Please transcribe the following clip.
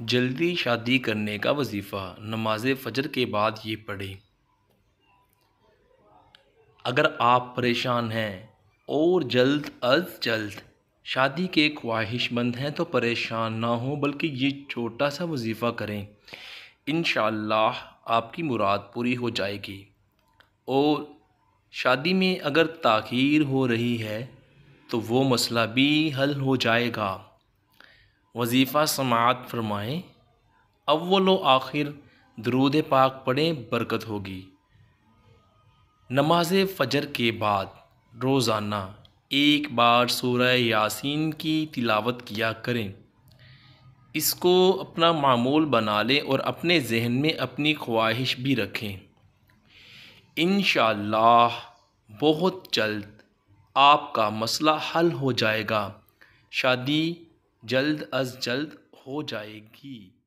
जल्दी शादी करने का वजीफ़ा नमाज फजर के बाद ये पढ़ें अगर आप परेशान हैं और जल्द अज जल्द शादी के ख्वाहिशमंद हैं तो परेशान ना हो बल्कि ये छोटा सा वजीफ़ा करें इन आपकी मुराद पूरी हो जाएगी और शादी में अगर ताखीर हो रही है तो वो मसला भी हल हो जाएगा वजीफ़ा समात फरमाएँ अव्वल व आखिर दरूद पाक पढ़ें बरकत होगी नमाज फ़जर के बाद रोज़ाना एक बार सूरह यासीन की तिलावत किया करें इसको अपना मामूल बना लें और अपने जहन में अपनी ख्वाहिश भी रखें इन बहुत जल्द आपका मसला हल हो जाएगा शादी जल्द अज जल्द हो जाएगी